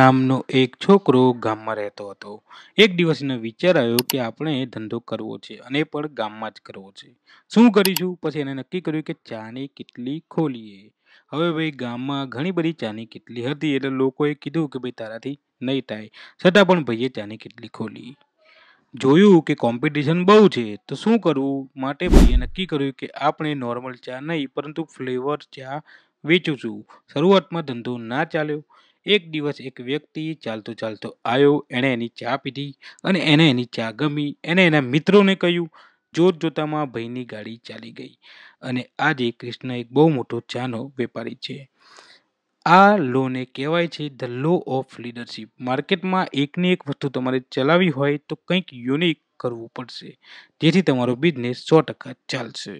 નામનો એક છોકરો ગામમાં રહેતો હતો એક દિવસ એને વિચાર આવ્યો કે આપણે ધંધો કરવો છે અને પણ ગામમાં જ કરવો છે શું કરીશું પછી એને નક્કી કર્યું કે ચાની કેટલી ખોલીએ હવે ભાઈ ગામમાં ઘણી બધી ચાની કેટલી હતી એટલે લોકોએ કીધું કે ભાઈ તારાથી નહીં થાય છતાં પણ ભાઈએ ચાની કેટલી ખોલી જોયું કે કોમ્પિટિશન બહુ છે તો શું કરવું માટે ભાઈએ નક્કી કર્યું કે આપણે નોર્મલ ચા નહીં પરંતુ ફ્લેવર ચા વેચું છું શરૂઆતમાં ધંધો ના ચાલ્યો એક દિવસ એક વ્યક્તિ ચાલતો ચાલતો આવ્યો એણે એની ચા પીધી અને એને એની ચા ગમી એણે એના મિત્રોને કહ્યું જોત જોતામાં ભાઈની ગાડી ચાલી ગઈ અને આજે કૃષ્ણ એક બહુ મોટો ચાનો વેપારી છે આ લોને કહેવાય છે ધ લો ઓફ લીડરશીપ માર્કેટમાં એકની એક વસ્તુ તમારે ચલાવી હોય તો કંઈક યુનિક કરવું પડશે જેથી તમારો બિઝનેસ સો ટકા ચાલશે